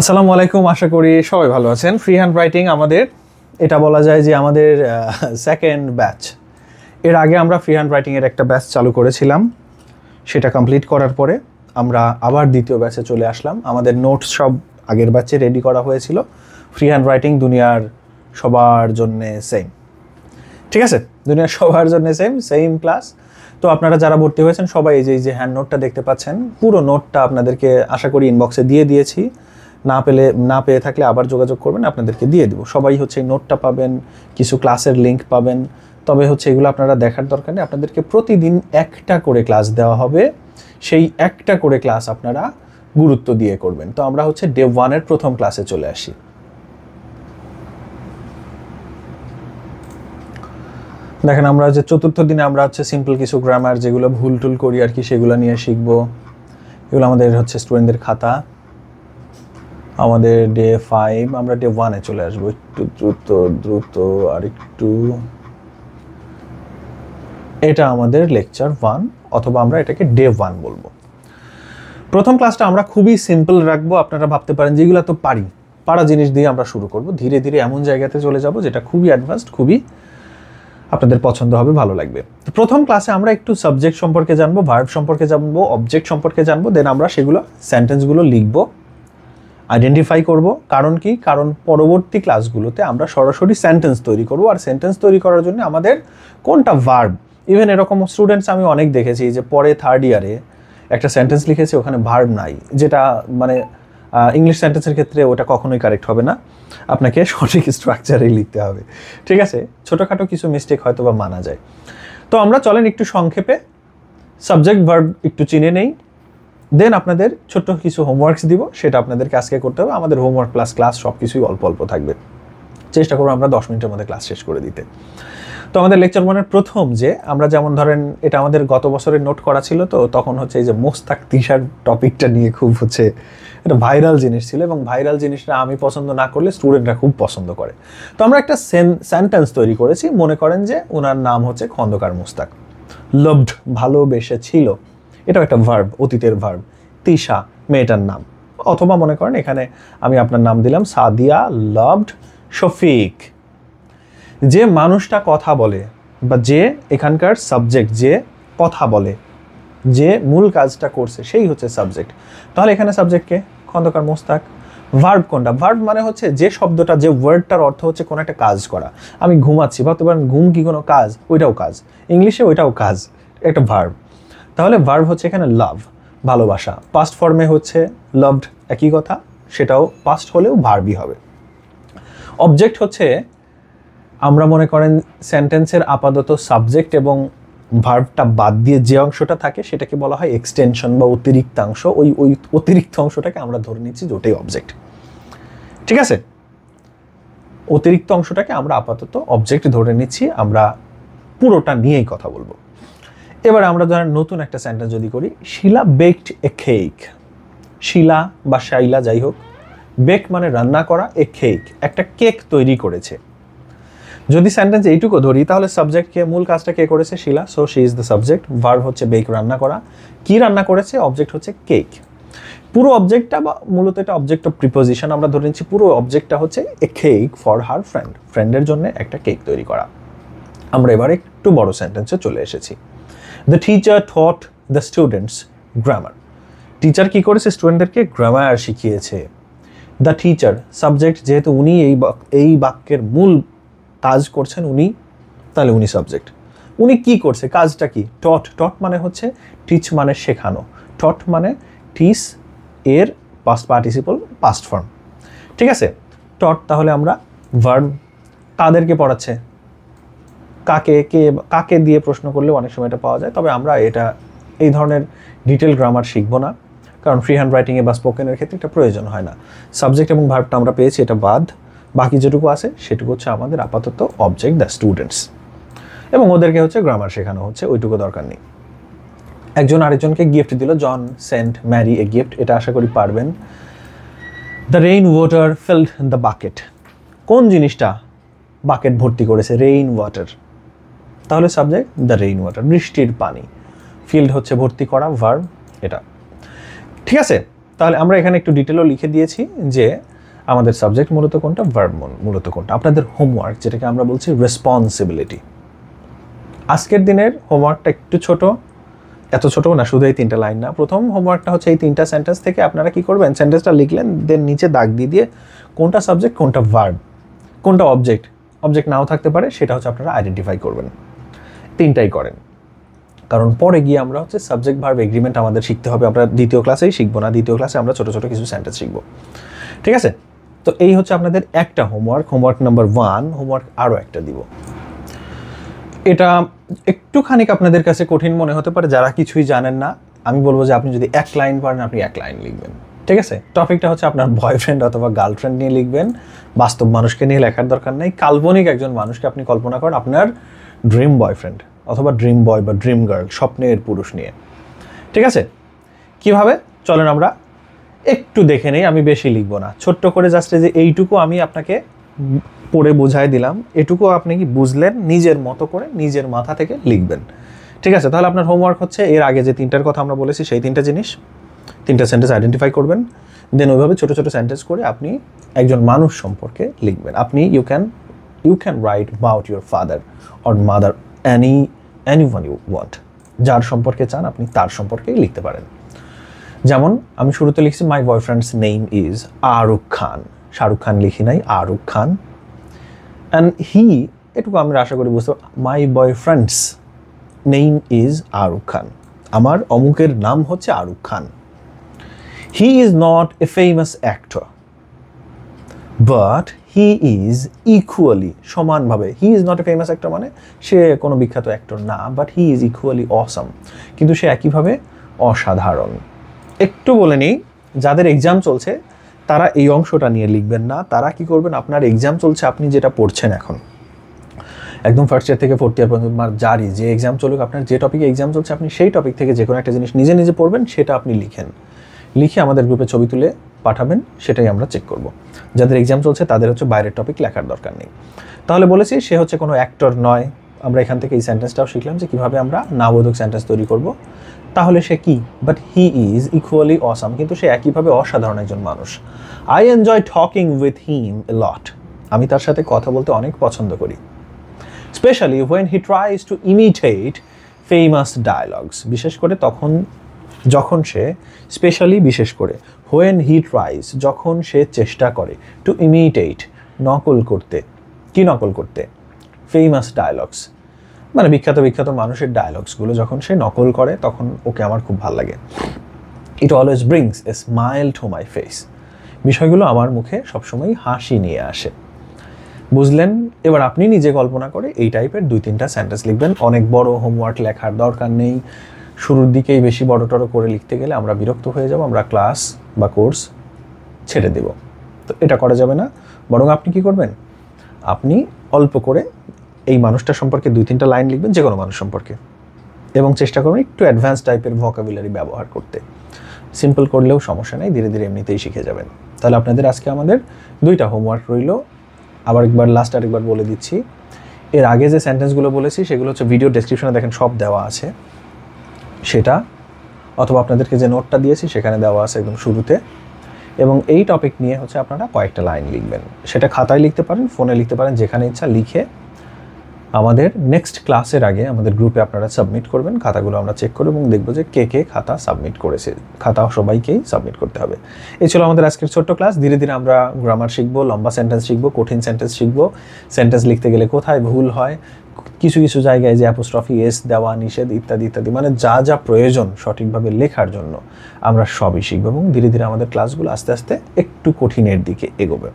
আসসালামু আলাইকুম আশা করি সবাই ভালো আছেন ফ্রি হ্যান্ড রাইটিং আমাদের এটা বলা যায় যে আমাদের সেকেন্ড ব্যাচ এর আগে আমরা ফ্রি হ্যান্ড রাইটিংয়ের একটা ব্যাচ চালু করেছিলাম সেটা কমপ্লিট করার পরে আমরা আবার দ্বিতীয় ব্যাচে চলে আসলাম আমাদের নোটস সব আগের ব্যাচে রেডি করা হয়েছিল ফ্রি হ্যান্ড রাইটিং দুনিয়ার সবার জন্যে সেম ঠিক আছে দুনিয়ার সবার জন্য সেম সেম ক্লাস তো আপনারা যারা ভর্তি হয়েছেন সবাই এই যে এই যে হ্যান্ড নোটটা দেখতে পাচ্ছেন পুরো নোটটা আপনাদেরকে আশা করি ইনবক্সে দিয়ে দিয়েছি না পেলে না পেয়ে থাকলে আবার যোগাযোগ করবেন আপনাদেরকে দিয়ে দেবো সবাই হচ্ছে এই নোটটা পাবেন কিছু ক্লাসের লিঙ্ক পাবেন তবে হচ্ছে এগুলো আপনারা দেখার দরকার নেই আপনাদেরকে প্রতিদিন একটা করে ক্লাস দেওয়া হবে সেই একটা করে ক্লাস আপনারা গুরুত্ব দিয়ে করবেন তো আমরা হচ্ছে ডে ওয়ানের প্রথম ক্লাসে চলে আসি দেখেন আমরা যে চতুর্থ দিনে আমরা হচ্ছে সিম্পল কিছু গ্রামার যেগুলো ভুল টুল করি আর কি সেগুলো নিয়ে শিখবো এগুলো আমাদের হচ্ছে স্টুডেন্টদের খাতা আমাদের ডে ফাইভ আমরা ডে ওয়ানে চলে আসবো একটু দ্রুত দ্রুত আর একটু এটা আমাদের লেকচার ওয়ান অথবা আমরা এটাকে ডে ওয়ান বলবো প্রথম ক্লাসটা আমরা খুবই সিম্পল রাখবো আপনারা ভাবতে পারেন যেগুলো তো পারি পারা জিনিস দিয়ে আমরা শুরু করব ধীরে ধীরে এমন জায়গাতে চলে যাব যেটা খুবই অ্যাডভান্সড খুবই আপনাদের পছন্দ হবে ভালো লাগবে তো প্রথম ক্লাসে আমরা একটু সাবজেক্ট সম্পর্কে জানবো ভার্ব সম্পর্কে জানবো অবজেক্ট সম্পর্কে জানবো দেন আমরা সেগুলো সেন্টেন্সগুলো লিখবো আইডেন্টিফাই করব কারণ কি কারণ পরবর্তী ক্লাসগুলোতে আমরা সরাসরি সেন্টেন্স তৈরি করব আর সেন্টেন্স তৈরি করার জন্য আমাদের কোনটা ভার্ব ইভেন এরকম স্টুডেন্টস আমি অনেক দেখেছি যে পরে থার্ড ইয়ারে একটা সেন্টেন্স লিখেছে ওখানে ভার্ব নাই যেটা মানে ইংলিশ সেন্টেন্সের ক্ষেত্রে ওটা কখনোই কারেক্ট হবে না আপনাকে সঠিক স্ট্রাকচারেই লিখতে হবে ঠিক আছে ছোটোখাটো কিছু মিস্টেক হয়তো বা মানা যায় তো আমরা চলেন একটু সংক্ষেপে সাবজেক্ট ভার্ব একটু চিনে নেই দেন আপনাদের ছোট্ট কিছু হোমওয়ার্কস দিব সেটা আপনাদেরকে আজকে করতে হবে আমাদের হোমওয়ার্ক প্লাস ক্লাস সব কিছুই অল্প অল্প থাকবে চেষ্টা করবো আমরা দশ মিনিটের মধ্যে ক্লাস শেষ করে দিতে তো আমাদের লেকচার ওয়ানের প্রথম যে আমরা যেমন ধরেন এটা আমাদের গত বছরের নোট করা ছিল তো তখন হচ্ছে এই যে মোস্তাক তিসার টপিকটা নিয়ে খুব হচ্ছে এটা ভাইরাল জিনিস ছিল এবং ভাইরাল জিনিসটা আমি পছন্দ না করলে স্টুডেন্টরা খুব পছন্দ করে তো আমরা একটা সেন্টেন্স তৈরি করেছি মনে করেন যে ওনার নাম হচ্ছে খন্দকার মোস্তাক লভড ভালোবেসে ছিল এটাও একটা ভার্ব অতীতের ভার্ব তিশা মেয়েটার নাম অথবা মনে করেন এখানে আমি আপনার নাম দিলাম সাদিয়া লাভড শফিক যে মানুষটা কথা বলে বা যে এখানকার সাবজেক্ট যে কথা বলে যে মূল কাজটা করছে সেই হচ্ছে সাবজেক্ট তাহলে এখানে সাবজেক্টকে খন্দকার মোস্তাক ভার্ব কোনটা ভার্ব মানে হচ্ছে যে শব্দটা যে ওয়ার্ডটার অর্থ হচ্ছে কোনো একটা কাজ করা আমি ঘুমাচ্ছি ভাবতে পারেন ঘুম কি কোনো কাজ ওইটাও কাজ ইংলিশে ওইটাও কাজ একটা ভার্ব তাহলে ভার্ভ হচ্ছে এখানে লাভ ভালোবাসা পাস্ট ফর্মে হচ্ছে লাভড একই কথা সেটাও পাস্ট হলেও ভার্বই হবে অবজেক্ট হচ্ছে আমরা মনে করেন সেন্টেন্সের আপাতত সাবজেক্ট এবং ভার্বটা বাদ দিয়ে যে অংশটা থাকে সেটাকে বলা হয় এক্সটেনশন বা অতিরিক্তাংশ ওই ওই অতিরিক্ত অংশটাকে আমরা ধরে নিচ্ছি যেটাই অবজেক্ট ঠিক আছে অতিরিক্ত অংশটাকে আমরা আপাতত অবজেক্ট ধরে নিচ্ছি আমরা পুরোটা নিয়েই কথা বলবো এবার আমরা ধরেন নতুন একটা সেন্টেন্স যদি করি শিলা বেকড এ খেক শিলা বা শাইলা যাই হোক বেক মানে রান্না করা এ কেক একটা কেক তৈরি করেছে যদি সেন্টেন্স এইটুকু ধরি তাহলে সাবজেক্টকে মূল কাজটা কে করেছে Sheela so she is the subject verb হচ্ছে বেক রান্না করা কি রান্না করেছে অবজেক্ট হচ্ছে কেক পুরো অবজেক্টটা বা মূলত এটা অবজেক্ট অফ প্রিপোজিশন আমরা ধরে নিচ্ছি পুরো অবজেক্টটা হচ্ছে a cake for her friend ফ্রেন্ডের জন্য একটা কেক তৈরি করা আমরা এবার একটু বড় সেন্টেন্সে চলে এসেছি the teacher thought the students grammar teacher কি করেছে স্টুডেন্টদেরকে গ্রামার শিখিয়েছে দ্য টিচার সাবজেক্ট যেহেতু উনি এই এই বাক্যের মূল কাজ করছেন উনি তাহলে উনি সাবজেক্ট উনি কি করছে কাজটা কি টট টট মানে হচ্ছে টিচ মানে শেখানো টট মানে টিস এর পাস্ট পার্টিসিপল পাস্ট ফর্ম ঠিক আছে টট তাহলে আমরা ভার্ন কাদেরকে পড়াচ্ছে কাকে কে কাকে দিয়ে প্রশ্ন করলেও অনেক সময় এটা পাওয়া যায় তবে আমরা এটা এই ধরনের ডিটেল গ্রামার শিখবো না কারণ ফ্রি হ্যান্ড রাইটিংয়ে বা স্পোকেনের ক্ষেত্রে এটা প্রয়োজন হয় না সাবজেক্ট এবং ভার্বটা আমরা পেয়েছি এটা বাদ বাকি যেটুকু আছে সেটুকু হচ্ছে আমাদের আপাতত অবজেক্ট দ্য স্টুডেন্টস এবং ওদেরকে হচ্ছে গ্রামার শেখানো হচ্ছে ওইটুকু দরকার নেই একজন আরেকজনকে গিফট দিল John sent Mary a gift এটা আশা করি পারবেন the rain water filled the bucket কোন জিনিসটা বাকেট ভর্তি করেছে রেইন ওয়াটার তাহলে সাবজেক্ট দ্য রেইন ওয়াটার বৃষ্টির পানি ফিল্ড হচ্ছে ভর্তি করা ভার এটা ঠিক আছে তাহলে আমরা এখানে একটু ডিটেলও লিখে দিয়েছি যে আমাদের সাবজেক্ট মূলত কোনটা ভার্ব মূলত কোনটা আপনাদের হোমওয়ার্ক যেটাকে আমরা বলছি রেসপন্সিবিলিটি আজকের দিনের হোমওয়ার্কটা একটু ছোট এত ছোট না শুধু এই তিনটা লাইন না প্রথম হোমওয়ার্কটা হচ্ছে এই তিনটা সেন্টেন্স থেকে আপনারা কি করবেন সেন্টেন্সটা লিখলেন দেন নিচে দাগ দিয়ে দিয়ে কোনটা সাবজেক্ট কোনটা ভার্ব কোনটা অবজেক্ট অবজেক্ট নাও থাকতে পারে সেটা হচ্ছে আপনারা আইডেন্টিফাই করবেন তিনটাই করেন কারণ পরে গিয়ে আমরা হচ্ছে সাবজেক্ট ভার্ব এগ্রিমেন্ট আমাদের শিখতে হবে আমরা দ্বিতীয় ক্লাসেই শিখবো না দ্বিতীয় ক্লাসে আমরা ছোটো ছোটো কিছু সেন্টেন্স শিখবো ঠিক আছে তো এই হচ্ছে আপনাদের একটা homework homework number one homework আরও একটা দিব এটা একটুখানিক আপনাদের কাছে কঠিন মনে হতে পারে যারা কিছুই জানেন না আমি বলবো যে আপনি যদি এক লাইন পারেন আপনি এক লাইন লিখবেন ঠিক আছে টপিকটা হচ্ছে আপনার বয়ফ্রেন্ড অথবা গার্লফ্রেন্ড নিয়ে লিখবেন বাস্তব মানুষকে নিয়ে লেখার দরকার নেই কাল্পনিক একজন মানুষকে আপনি কল্পনা করেন আপনার ড্রিম বয়ফ্রেন্ড অথবা ড্রিম বয় বা ড্রিম গার্ল স্বপ্নের পুরুষ নিয়ে ঠিক আছে কিভাবে চলেন আমরা একটু দেখে নেই আমি বেশি লিখবো না ছোট্ট করে জাস্ট যে এইটুকু আমি আপনাকে পড়ে বোঝাই দিলাম এটুকু আপনি কি বুঝলেন নিজের মতো করে নিজের মাথা থেকে লিখবেন ঠিক আছে তাহলে আপনার হোমওয়ার্ক হচ্ছে এর আগে যে তিনটার কথা আমরা বলেছি সেই তিনটা জিনিস তিনটা সেন্টেন্স আইডেন্টিফাই করবেন দেন ওইভাবে ছোটো ছোটো সেন্টেন্স করে আপনি একজন মানুষ সম্পর্কে লিখবেন আপনি you can you can write about your father or mother any anyone you want যার সম্পর্কে চান আপনি তার সম্পর্কে লিখতে পারেন যেমন আমি শুরুতে লিখছি my boyfriend's name is Aarukh Khan Shahrukh Khan লিখি নাই আরুখ খান অ্যান্ড হি এটুকু আমরা আশা করি বুঝতে my boyfriend's name is Aarukh Khan আমার অমুকের নাম হচ্ছে Aarukh Khan he is not a famous actor but he is equally সমানভাবে he is not a famous actor মানে সে কোনো বিখ্যাত অ্যাক্টর না but he is equally awesome কিন্তু সে একইভাবে অসাধারণ একটু বলে নিই যাদের এক্সাম চলছে তারা এই অংশটা নিয়ে লিখবেন না তারা কি করবেন আপনার এক্সাম চলছে আপনি যেটা পড়ছেন এখন একদম ফার্স্ট ইয়ার থেকে ফোর্থ ইয়ার পর্যন্ত আমার মানে যে এক্সাম চলুক আপনার যে টপিকে এক্সাম চলছে আপনি সেই টপিক থেকে যে কোনো একটা জিনিস নিজে নিজে পড়বেন সেটা আপনি লিখেন লিখে আমাদের গ্রুপে ছবি তুলে পাঠাবেন সেটাই আমরা চেক করব যাদের এক্সাম চলছে তাদের হচ্ছে বাইরের টপিক লেখার দরকার নেই তাহলে বলেছি সে হচ্ছে কোনো অ্যাক্টর নয় আমরা এখান থেকে এই সেন্টেন্সটাও শিখলাম যে কীভাবে আমরা নাবোধক সেন্টেন্স তৈরি করব তাহলে সে কি but he is equally awesome কিন্তু সে একইভাবে অসাধারণ একজন মানুষ I enjoy talking with him lot আমি তার সাথে কথা বলতে অনেক পছন্দ করি specially when he tries to imitate famous dialogues বিশেষ করে তখন যখন সে স্পেশালি বিশেষ করে হোয়েন হি ট্রাইজ যখন সে চেষ্টা করে টু ইমিটেট নকল করতে কি নকল করতে ফেমাস ডায়লগস মানে বিখ্যাত বিখ্যাত মানুষের ডায়লগসগুলো যখন সে নকল করে তখন ওকে আমার খুব ভালো লাগে it always brings a smile to my face বিষয়গুলো আমার মুখে সবসময় হাসি নিয়ে আসে বুঝলেন এবার আপনি নিজে কল্পনা করে এই টাইপের দুই তিনটা সেন্টেন্স লিখবেন অনেক বড় হোমওয়ার্ক লেখার দরকার নেই শুরুর দিকেই বেশি বড় টড়ো করে লিখতে গেলে আমরা বিরক্ত হয়ে যাব আমরা ক্লাস বা কোর্স ছেড়ে দেব তো এটা করা যাবে না বরং আপনি কি করবেন আপনি অল্প করে এই মানুষটা সম্পর্কে দুই তিনটা লাইন লিখবেন যে কোনো মানুষ সম্পর্কে এবং চেষ্টা করবেন একটু অ্যাডভান্স টাইপের ভোকাবুলারি ব্যবহার করতে সিম্পল করলেও সমস্যা নেই ধীরে ধীরে এমনিতেই শিখে যাবেন তাহলে আপনাদের আজকে আমাদের দুইটা হোমওয়ার্ক রইল আবার একবার লাস্ট আরেকবার বলে দিচ্ছি এর আগে যে সেন্টেন্সগুলো বলেছি সেগুলো হচ্ছে ভিডিও ডেসক্রিপশনে দেখেন সব দেওয়া আছে সেটা অথবা আপনাদেরকে যে নোটটা দিয়েছি সেখানে দেওয়া আছে একদম শুরুতে এবং এই টপিক নিয়ে হচ্ছে আপনারা কয়েকটা লাইন লিখবেন সেটা খাতায় লিখতে পারেন ফোনে লিখতে পারেন যেখানে ইচ্ছা লিখে আমাদের নেক্সট ক্লাসের আগে আমাদের গ্রুপে আপনারা সাবমিট করবেন খাতাগুলো আমরা চেক করব এবং দেখব যে কে কে খাতা সাবমিট করেছে খাতা সবাইকেই সাবমিট করতে হবে এই ছিল আমাদের আজকের ছোট্ট ক্লাস ধীরে ধীরে আমরা গ্রামার শিখবো লম্বা সেন্টেন্স শিখবো কঠিন সেন্টেন্স শিখবো সেন্টেন্স লিখতে গেলে কোথায় ভুল হয় কিছু কিছু জায়গায় যে অ্যাপোস্ট্রফি এস দেওয়া নিষেধ ইত্যাদি ইত্যাদি মানে যা যা প্রয়োজন সঠিকভাবে লেখার জন্য আমরা সবই শিখবো এবং ধীরে ধীরে আমাদের ক্লাসগুলো আস্তে আস্তে একটু কঠিনের দিকে এগোবে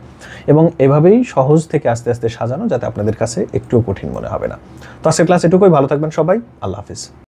এবং এভাবেই সহজ থেকে আস্তে আস্তে সাজানো যাতে আপনাদের কাছে একটুও কঠিন মনে হবে না তো আজকের ক্লাস এটুকুই ভালো থাকবেন সবাই আল্লাহ হাফিজ